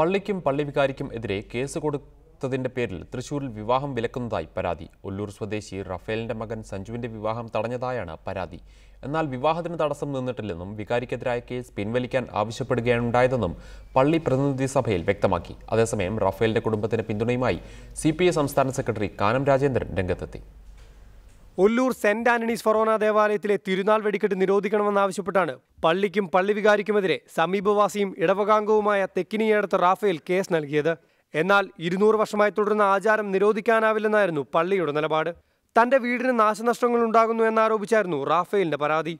പള്ളിക്കും പള്ളിവികാരിക്കും എതിരെ കേസ് കൊടുത്തതിന്റെ പേരിൽ തൃശൂരിൽ വിവാഹം വിലക്കുന്നതായി പരാതി ഒല്ലൂർ സ്വദേശി റഫേലിന്റെ മകൻ സഞ്ജുവിന്റെ വിവാഹം തടഞ്ഞതായാണ് പരാതി എന്നാൽ വിവാഹത്തിന് തടസ്സം നിന്നിട്ടില്ലെന്നും വികാരിക്കെതിരായ കേസ് പിൻവലിക്കാൻ ആവശ്യപ്പെടുകയാണുണ്ടായതെന്നും പള്ളി പ്രതിനിധി സഭയിൽ വ്യക്തമാക്കി അതേസമയം റഫേലിന്റെ കുടുംബത്തിന് പിന്തുണയുമായി സി സംസ്ഥാന സെക്രട്ടറി കാനം രാജേന്ദ്രൻ രംഗത്തെത്തി ഒല്ലൂർ സെന്റ് ആന്റണീസ് ഫൊറോന ദേവാലയത്തിലെ തിരുനാൾ വെടിക്കെട്ട് നിരോധിക്കണമെന്നാവശ്യപ്പെട്ടാണ് പള്ളിക്കും പള്ളി വികാരിക്കുമെതിരെ സമീപവാസിയും ഇടവകാംഗവുമായ തെക്കിനിയടുത്ത് റാഫേൽ കേസ് നൽകിയത് എന്നാൽ ഇരുന്നൂറ് വർഷമായി തുടരുന്ന ആചാരം നിരോധിക്കാനാവില്ലെന്നായിരുന്നു പള്ളിയുടെ നിലപാട് തന്റെ വീടിന് നാശനഷ്ടങ്ങൾ ഉണ്ടാകുന്നു എന്നാരോപിച്ചായിരുന്നു റാഫേലിന്റെ പരാതി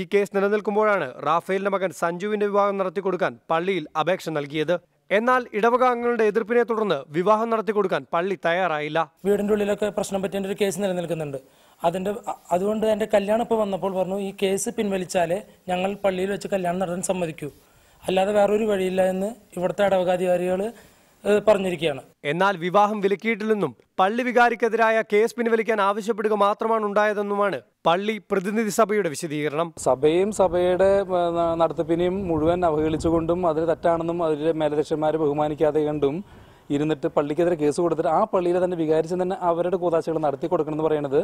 ഈ കേസ് നിലനിൽക്കുമ്പോഴാണ് റാഫേലിന്റെ മകൻ സഞ്ജുവിന്റെ വിവാഹം നടത്തിക്കൊടുക്കാൻ പള്ളിയിൽ അപേക്ഷ നൽകിയത് എന്നാൽ അംഗങ്ങളുടെ എതിർപ്പിനെ തുടർന്ന് വിവാഹം നടത്തി കൊടുക്കാൻ പള്ളി തയ്യാറായില്ല വീടിന്റെ ഉള്ളിലൊക്കെ പ്രശ്നം പറ്റേണ്ട ഒരു കേസ് നിലനിൽക്കുന്നുണ്ട് അതിന്റെ അതുകൊണ്ട് എന്റെ കല്യാണം ഇപ്പൊ വന്നപ്പോൾ പറഞ്ഞു ഈ കേസ് പിൻവലിച്ചാലേ ഞങ്ങൾ പള്ളിയിൽ വെച്ച് കല്യാണം നടത്താൻ സമ്മതിക്കൂ അല്ലാതെ വേറൊരു വഴിയില്ല എന്ന് ഇവിടുത്തെ ഇടവകാധികാരികൾ പറഞ്ഞിരിക്കുകയാണ് എന്നാൽ വിവാഹം വിലക്കിയിട്ടില്ലെന്നും പള്ളി വികാരിക്കെതിരായ കേസ് പിൻവലിക്കാൻ ആവശ്യപ്പെടുക മാത്രമാണ് ഉണ്ടായതെന്നുമാണ് പള്ളി പ്രതിനിധി സഭയുടെ വിശദീകരണം സഭയും സഭയുടെ നടത്തിപ്പിനെയും മുഴുവൻ അവഹേളിച്ചുകൊണ്ടും അതിന് തെറ്റാണെന്നും അതിലെ മേലധ്യക്ഷന്മാരെ ബഹുമാനിക്കാതെ കണ്ടും ഇരുന്നിട്ട് പള്ളിക്കെതിരെ കേസ് കൊടുത്തിട്ട് ആ പള്ളിയിലെ തന്നെ വികാരിച്ച് തന്നെ അവരുടെ കൂതാശകൾ നടത്തി കൊടുക്കണം എന്ന് പറയുന്നത്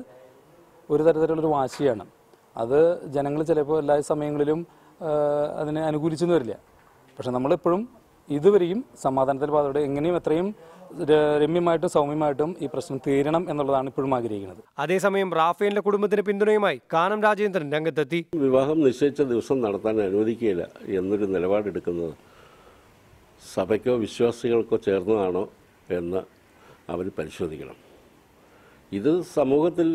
ഒരു തരത്തിലുള്ളൊരു വാശിയാണ് അത് ജനങ്ങൾ ചിലപ്പോൾ എല്ലാ സമയങ്ങളിലും അതിനെ അനുകൂലിച്ചെന്ന് വരില്ല പക്ഷെ നമ്മളെപ്പോഴും ഇതുവരെയും സമാധാനത്തിൽ പാതയുടെ എങ്ങനെയും എത്രയും രമ്യമായിട്ടും സൗമ്യമായിട്ടും ഈ പ്രശ്നം തീരണം എന്നുള്ളതാണ് ഇപ്പോഴും ആഗ്രഹിക്കുന്നത് അതേസമയം റാഫേലിന്റെ കുടുംബത്തിന് പിന്തുണയുമായി കാനം രാജേന്ദ്രൻ രംഗത്തെത്തി വിവാഹം നിശ്ചയിച്ച ദിവസം നടത്താൻ അനുവദിക്കുകയില്ല എന്നൊരു നിലപാടെടുക്കുന്നത് സഭയ്ക്കോ വിശ്വാസികൾക്കോ ചേർന്നതാണോ എന്ന് അവർ പരിശോധിക്കണം ഇത് സമൂഹത്തിൽ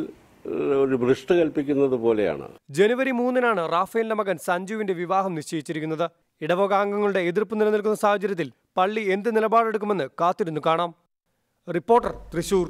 ഒരു ഭ്രഷ്ട കൽപ്പിക്കുന്നത് പോലെയാണ് ജനുവരി മൂന്നിനാണ് റാഫേലിന്റെ മകൻ സഞ്ജുവിന്റെ വിവാഹം നിശ്ചയിച്ചിരിക്കുന്നത് ഇടവകാംഗങ്ങളുടെ എതിർപ്പ് നിലനിൽക്കുന്ന സാഹചര്യത്തിൽ പള്ളി എന്ത് നിലപാടെടുക്കുമെന്ന് കാത്തിരുന്നു കാണാം റിപ്പോർട്ടർ തൃശൂർ